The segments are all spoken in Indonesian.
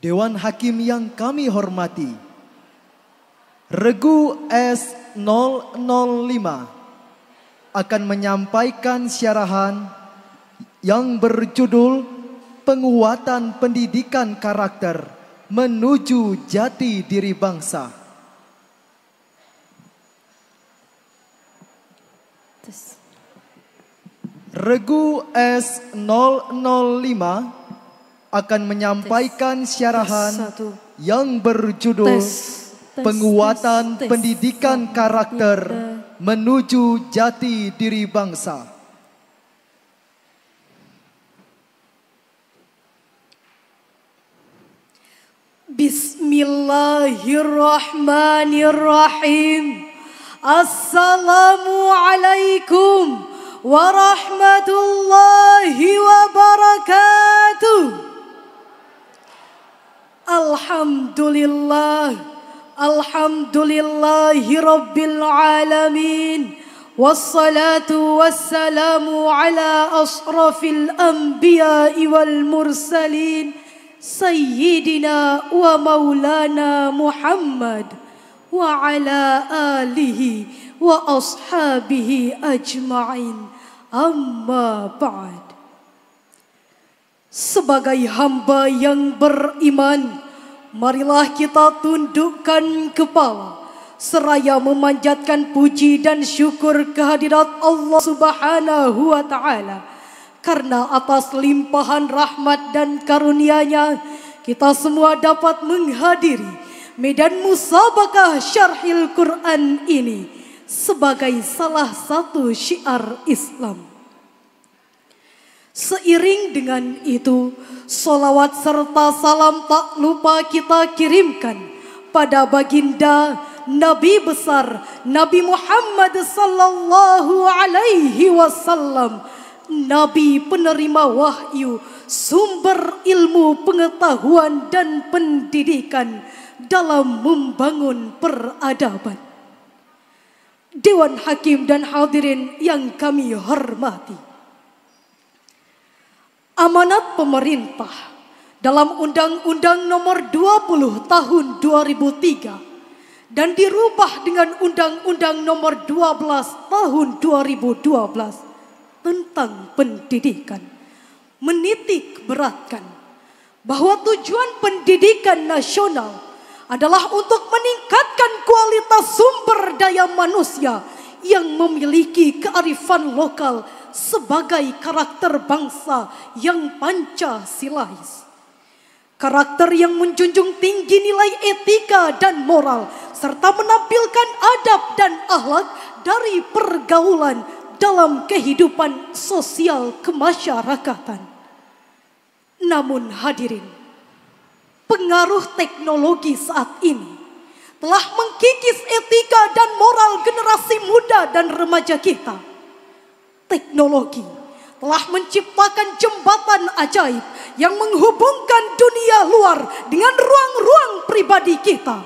Dewan Hakim yang kami hormati, Regu S005 akan menyampaikan syarahan yang berjudul Penguatan Pendidikan Karakter Menuju Jati Diri Bangsa. Regu S005 akan menyampaikan syarahan yang berjudul Penguatan Pendidikan Karakter iya. Menuju Jati Diri Bangsa. Bismillahirrahmanirrahim. Assalamualaikum warahmatullahi wabarakatuh. الحمد لله الحمد لله رب العالمين والصلاة والسلام على أشرف الأنبياء والمرسلين سيدنا ومولانا محمد وعلى آله وأصحابه أجمعين أما بعد Sebagai hamba yang beriman, marilah kita tundukkan kepala seraya memanjatkan puji dan syukur kehadirat Allah Subhanahu wa taala. Karena atas limpahan rahmat dan karunia-Nya, kita semua dapat menghadiri medan musabakah syarhil Quran ini sebagai salah satu syiar Islam. Seiring dengan itu, solawat serta salam tak lupa kita kirimkan pada baginda Nabi besar Nabi Muhammad sallallahu alaihi wasallam Nabi penerima wahyu sumber ilmu pengetahuan dan pendidikan dalam membangun peradaban Dewan Hakim dan hadirin yang kami hormati Amanat pemerintah dalam Undang-Undang Nomor 20 Tahun 2003 dan dirubah dengan Undang-Undang Nomor 12 Tahun 2012 tentang pendidikan menitik beratkan bahwa tujuan pendidikan nasional adalah untuk meningkatkan kualitas sumber daya manusia yang memiliki kearifan lokal sebagai karakter bangsa yang Pancasilais. Karakter yang menjunjung tinggi nilai etika dan moral serta menampilkan adab dan akhlak dari pergaulan dalam kehidupan sosial kemasyarakatan. Namun hadirin, pengaruh teknologi saat ini telah mengkikis etika dan moral generasi muda dan remaja kita teknologi telah menciptakan jembatan ajaib yang menghubungkan dunia luar dengan ruang-ruang pribadi kita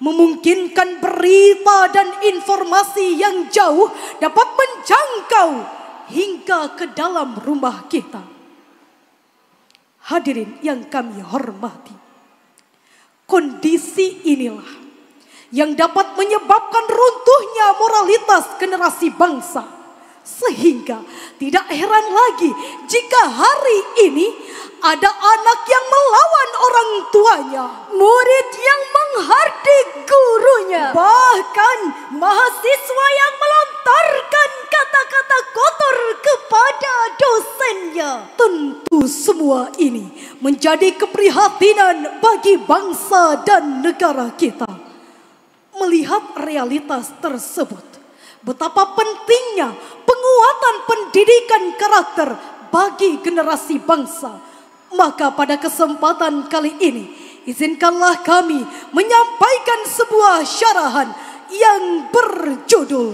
memungkinkan berita dan informasi yang jauh dapat menjangkau hingga ke dalam rumah kita. Hadirin yang kami hormati, kondisi inilah yang dapat menyebabkan runtuhnya moralitas generasi bangsa sehingga tidak heran lagi jika hari ini ada anak yang melawan orang tuanya, murid yang menghardik gurunya, bahkan mahasiswa yang melontarkan kata-kata kotor kepada dosennya. Tentu semua ini menjadi keprihatinan bagi bangsa dan negara kita. Melihat realitas tersebut, betapa pentingnya penguatan pendidikan karakter bagi generasi bangsa. Maka pada kesempatan kali ini, izinkanlah kami menyampaikan sebuah syarahan yang berjudul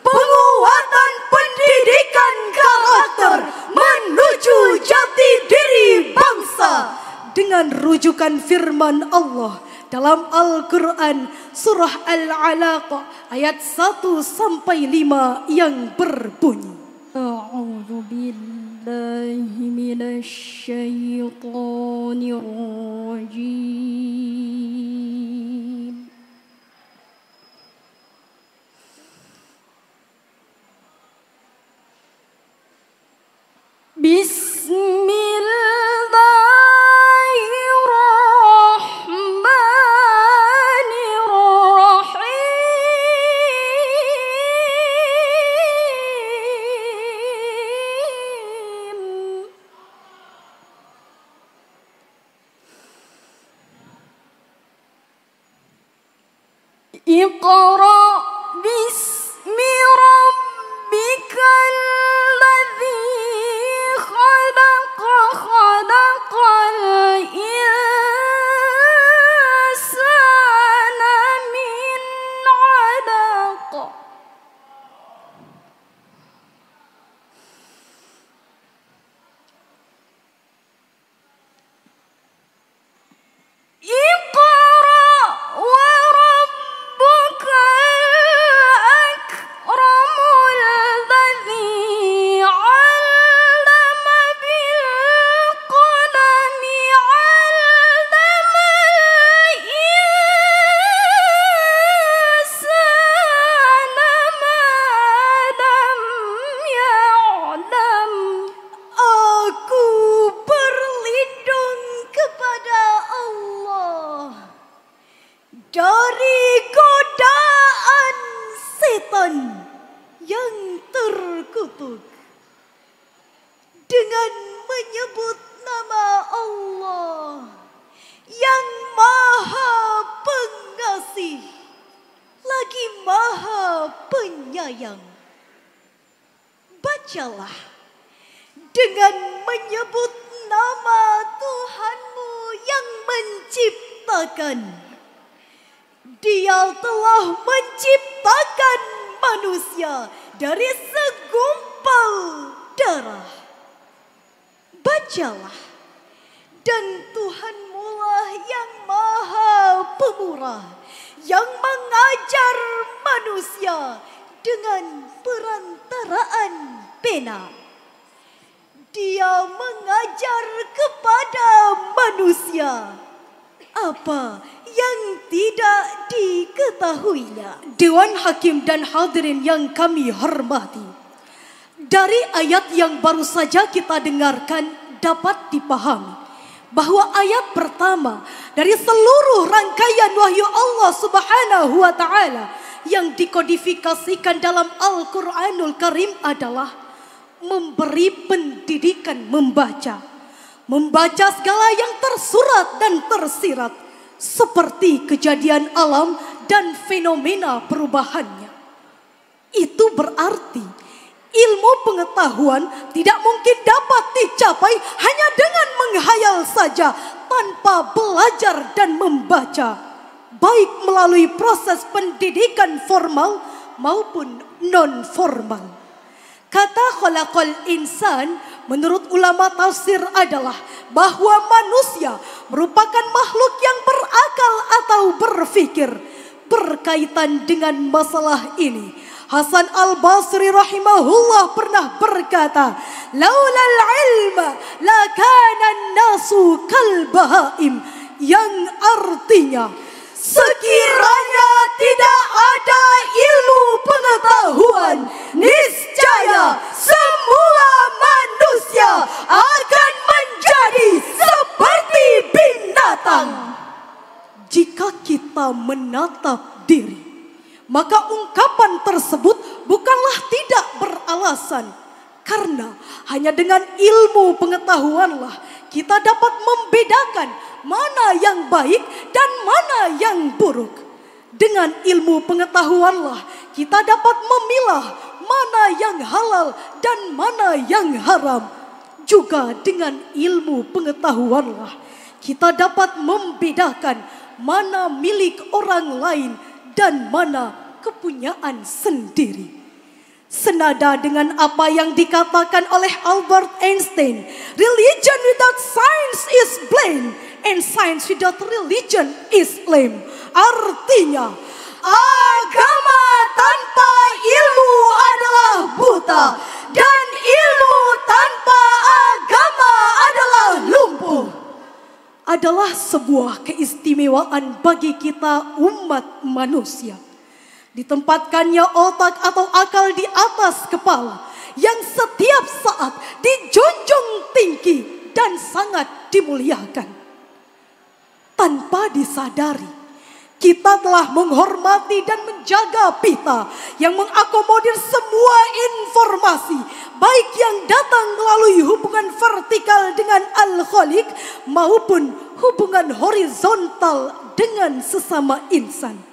Penguatan Pendidikan Karakter Menuju Jati Diri Bangsa dengan rujukan firman Allah dalam Al-Quran surah Al-Alaq ayat 1 sampai 5 yang berbunyi. A'udhu billahi minasy syaithanir rajim. Bismillahirrahmanirrahim. Allah dengan menyebut nama Tuhanmu yang menciptakan. Dia telah menciptakan manusia dari segumpal darah. Bacalah dan Tuhanmu lah yang maha pemurah yang mengajar manusia dengan perantaraan pena. Dia mengajar kepada manusia apa yang tidak diketahuinya. Dewan Hakim dan hadirin yang kami hormati. Dari ayat yang baru saja kita dengarkan dapat dipahami bahwa ayat pertama dari seluruh rangkaian wahyu Allah Subhanahu wa taala yang dikodifikasikan dalam Al-Quranul Karim adalah memberi pendidikan membaca. Membaca segala yang tersurat dan tersirat seperti kejadian alam dan fenomena perubahannya. Itu berarti ilmu pengetahuan tidak mungkin dapat dicapai hanya dengan menghayal saja tanpa belajar dan membaca baik melalui proses pendidikan formal maupun non formal. Kata kholakol insan menurut ulama tafsir adalah bahwa manusia merupakan makhluk yang berakal atau berfikir berkaitan dengan masalah ini. Hasan Al-Basri rahimahullah pernah berkata, "Laulal ilma la kana nasu kal Yang artinya, Sekiranya tidak ada ilmu pengetahuan, niscaya semua manusia akan menjadi seperti binatang. Jika kita menatap diri, maka ungkapan tersebut bukanlah tidak beralasan. Karena hanya dengan ilmu pengetahuanlah kita dapat membedakan membedakan mana yang baik dan mana yang buruk. Dengan ilmu pengetahuanlah kita dapat memilah mana yang halal dan mana yang haram. Juga dengan ilmu pengetahuanlah kita dapat membedakan mana milik orang lain dan mana kepunyaan sendiri. Senada dengan apa yang dikatakan oleh Albert Einstein, religion without science is blame, and science without religion is lame. Artinya, agama tanpa ilmu adalah buta dan ilmu tanpa agama adalah lumpuh. Adalah sebuah keistimewaan bagi kita umat manusia Ditempatkannya otak atau akal di atas kepala yang setiap saat dijunjung tinggi dan sangat dimuliakan. Tanpa disadari, kita telah menghormati dan menjaga pita yang mengakomodir semua informasi, baik yang datang melalui hubungan vertikal dengan alkoholik maupun hubungan horizontal dengan sesama insan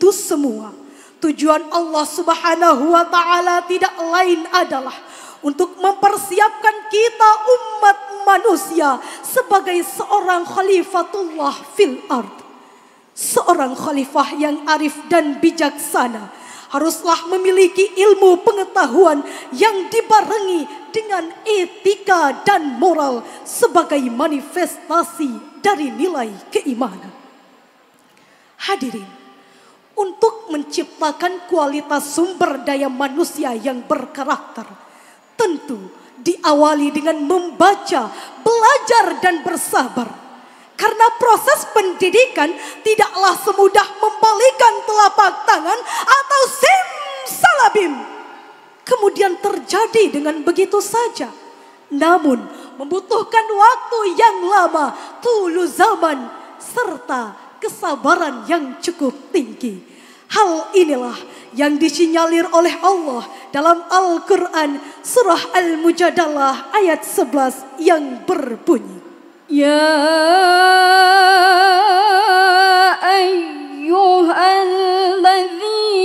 itu semua tujuan Allah Subhanahu wa taala tidak lain adalah untuk mempersiapkan kita umat manusia sebagai seorang khalifatullah fil ard. Seorang khalifah yang arif dan bijaksana haruslah memiliki ilmu pengetahuan yang dibarengi dengan etika dan moral sebagai manifestasi dari nilai keimanan. Hadirin, untuk menciptakan kualitas sumber daya manusia yang berkarakter. Tentu diawali dengan membaca, belajar dan bersabar. Karena proses pendidikan tidaklah semudah membalikan telapak tangan atau sim salabim. Kemudian terjadi dengan begitu saja. Namun membutuhkan waktu yang lama, tulu zaman, serta kesabaran yang cukup tinggi. Hal inilah yang disinyalir oleh Allah dalam Al-Quran Surah Al-Mujadalah ayat 11 yang berbunyi. Ya ayyuhalladzim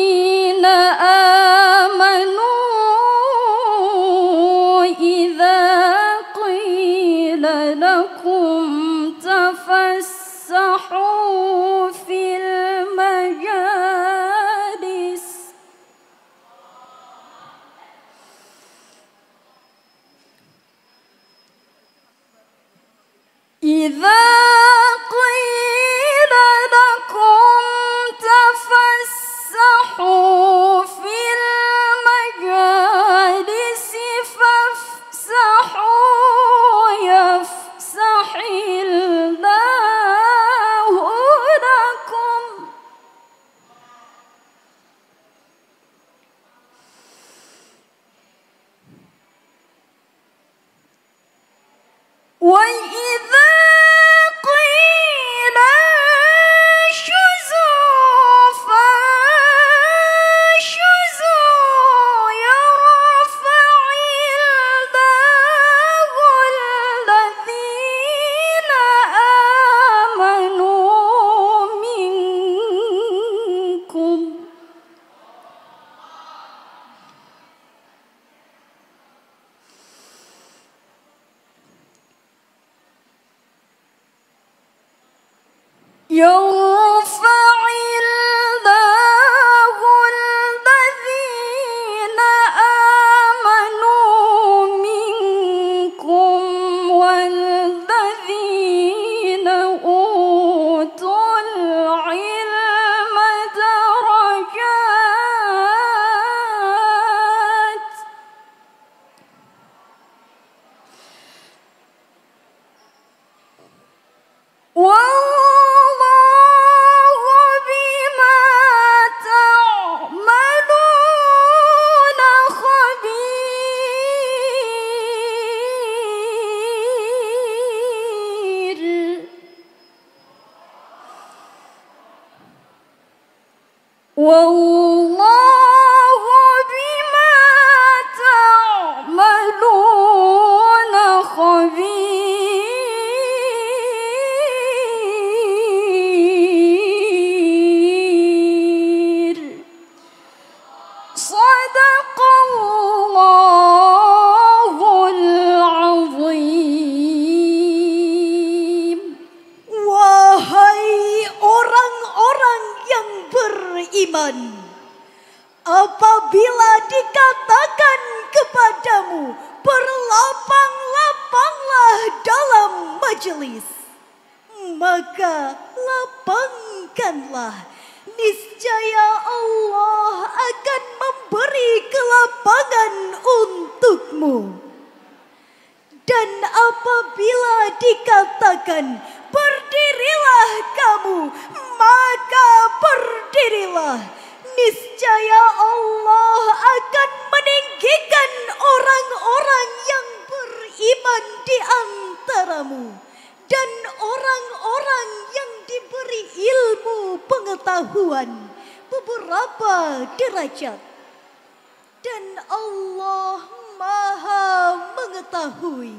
Ой, 又无法。iman. Apabila dikatakan kepadamu, berlapang-lapanglah dalam majelis. Maka lapangkanlah, niscaya Allah akan memberi kelapangan untukmu. Dan apabila dikatakan berdirilah kamu, maka berdirilah. Niscaya Allah akan meninggikan orang-orang yang beriman di antaramu. Dan orang-orang yang diberi ilmu pengetahuan beberapa derajat. Dan Allah maha mengetahui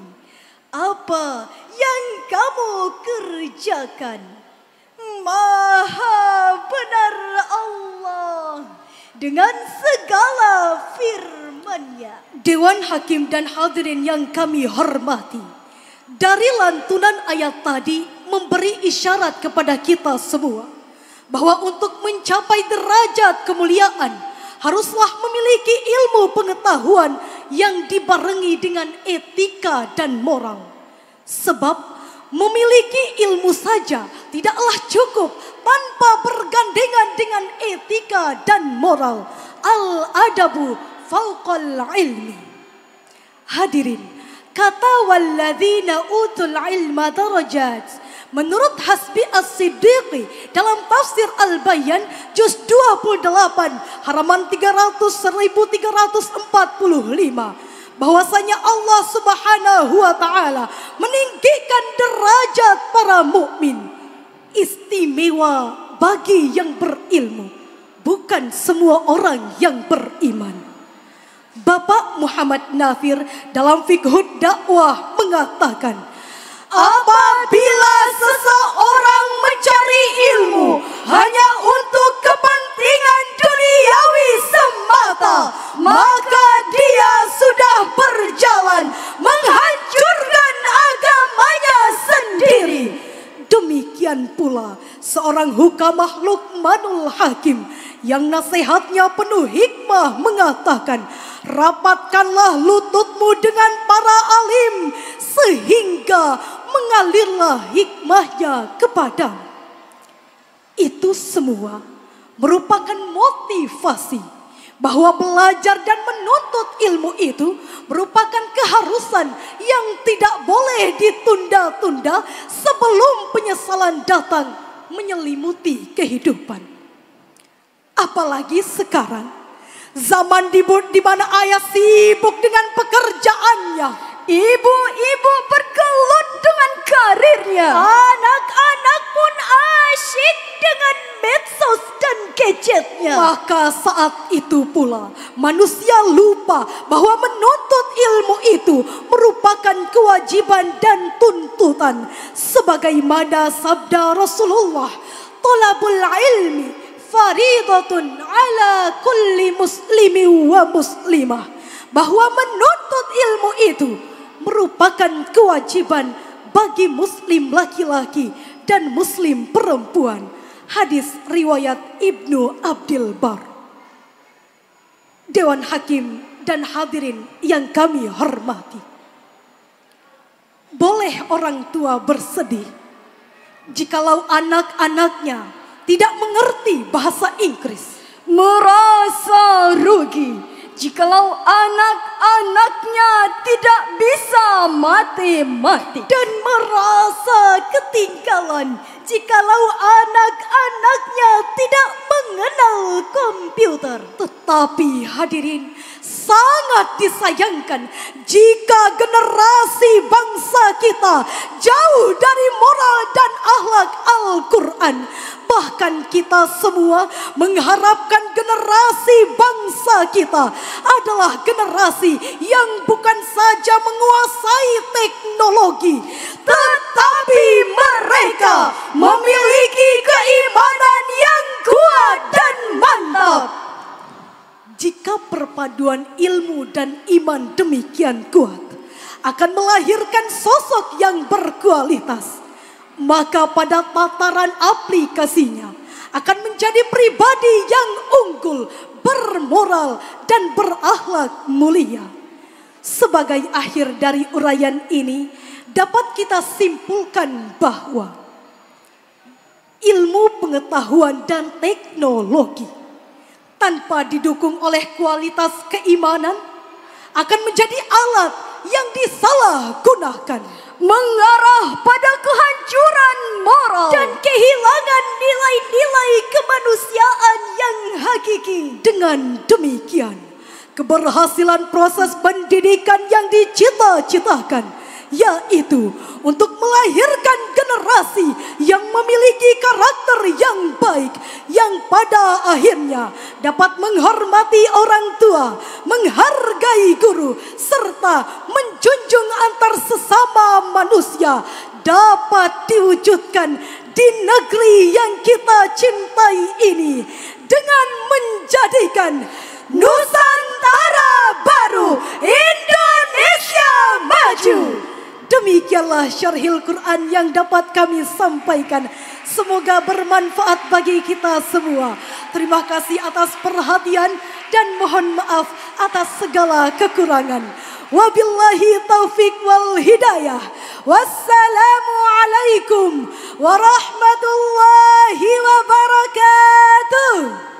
apa yang kamu kerjakan. Maha benar Allah dengan segala firman-Nya. Dewan Hakim dan hadirin yang kami hormati. Dari lantunan ayat tadi memberi isyarat kepada kita semua bahwa untuk mencapai derajat kemuliaan haruslah memiliki ilmu pengetahuan yang dibarengi dengan etika dan moral. Sebab memiliki ilmu saja tidaklah cukup tanpa bergandengan dengan etika dan moral. Al-adabu fauqal ilmi. Hadirin, kata walladzina utul ilma darajat Menurut Hasbi As-Siddiqi dalam tafsir Al-Bayan juz 28 halaman 300 1345 bahwasanya Allah Subhanahu wa taala meninggikan derajat para mukmin istimewa bagi yang berilmu bukan semua orang yang beriman Bapak Muhammad Nafir dalam fikhud dakwah mengatakan Apabila seseorang mencari ilmu hanya untuk kepentingan duniawi semata, maka dia sudah berjalan menghancurkan agamanya sendiri. Demikian pula seorang hukamah Luqmanul Hakim yang nasihatnya penuh hikmah mengatakan, rapatkanlah lututmu dengan para alim sehingga mengalirlah hikmahnya kepada Itu semua merupakan motivasi bahwa belajar dan menuntut ilmu itu merupakan keharusan yang tidak boleh ditunda-tunda sebelum penyesalan datang menyelimuti kehidupan. Apalagi sekarang zaman di mana ayah sibuk dengan pekerjaannya Ibu-ibu bergelut dengan karirnya. Anak-anak pun asyik dengan medsos dan gadgetnya. Maka saat itu pula manusia lupa bahwa menuntut ilmu itu merupakan kewajiban dan tuntutan. Sebagaimana sabda Rasulullah, Tolabul ilmi faridatun ala kulli muslimi wa muslimah. Bahwa menuntut ilmu itu merupakan kewajiban bagi muslim laki-laki dan muslim perempuan. Hadis riwayat Ibnu Abdul Bar. Dewan Hakim dan hadirin yang kami hormati. Boleh orang tua bersedih jikalau anak-anaknya tidak mengerti bahasa Inggris, merasa rugi Jikalau anak-anaknya tidak bisa mati-mati dan merasa ketinggalan, jikalau anak-anaknya tidak mengenal komputer. Tetapi hadirin sangat disayangkan jika generasi bangsa kita jauh dari moral dan akhlak Al-Quran. Bahkan kita semua mengharapkan generasi bangsa kita adalah generasi yang bukan saja menguasai teknologi. Tetapi perpaduan ilmu dan iman demikian kuat akan melahirkan sosok yang berkualitas. Maka pada tataran aplikasinya akan menjadi pribadi yang unggul, bermoral dan berakhlak mulia. Sebagai akhir dari uraian ini dapat kita simpulkan bahwa ilmu pengetahuan dan teknologi tanpa didukung oleh kualitas keimanan akan menjadi alat yang disalahgunakan mengarah pada kehancuran moral dan kehilangan nilai-nilai kemanusiaan yang hakiki. Dengan demikian, keberhasilan proses pendidikan yang dicita-citakan yaitu untuk melahirkan generasi yang memiliki karakter yang baik, yang pada akhirnya dapat menghormati orang tua, menghargai guru, serta menjunjung antar sesama manusia dapat diwujudkan di negeri yang kita cintai ini dengan menjadikan Nusa demikianlah syarhil Quran yang dapat kami sampaikan. Semoga bermanfaat bagi kita semua. Terima kasih atas perhatian dan mohon maaf atas segala kekurangan. Wabillahi taufik wal hidayah. Wassalamualaikum warahmatullahi wabarakatuh.